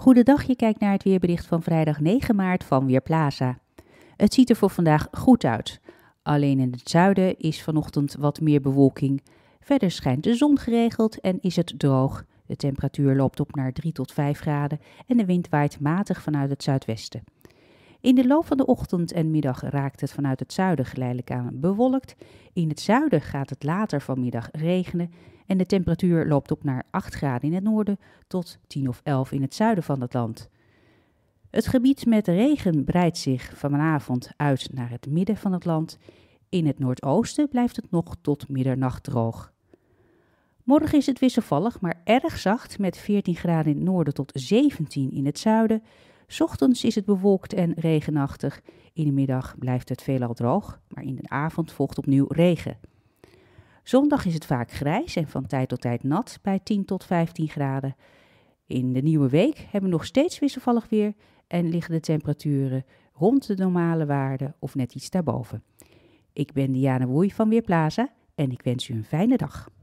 Goedendag, je kijkt naar het weerbericht van vrijdag 9 maart van Weerplaza. Het ziet er voor vandaag goed uit. Alleen in het zuiden is vanochtend wat meer bewolking. Verder schijnt de zon geregeld en is het droog. De temperatuur loopt op naar 3 tot 5 graden en de wind waait matig vanuit het zuidwesten. In de loop van de ochtend en middag raakt het vanuit het zuiden geleidelijk aan bewolkt. In het zuiden gaat het later vanmiddag regenen en de temperatuur loopt op naar 8 graden in het noorden tot 10 of 11 in het zuiden van het land. Het gebied met regen breidt zich vanavond uit naar het midden van het land. In het noordoosten blijft het nog tot middernacht droog. Morgen is het wisselvallig, maar erg zacht met 14 graden in het noorden tot 17 in het zuiden. Ochtends is het bewolkt en regenachtig. In de middag blijft het veelal droog, maar in de avond volgt opnieuw regen. Zondag is het vaak grijs en van tijd tot tijd nat bij 10 tot 15 graden. In de nieuwe week hebben we nog steeds wisselvallig weer en liggen de temperaturen rond de normale waarde of net iets daarboven. Ik ben Diana Woei van Weerplaza en ik wens u een fijne dag.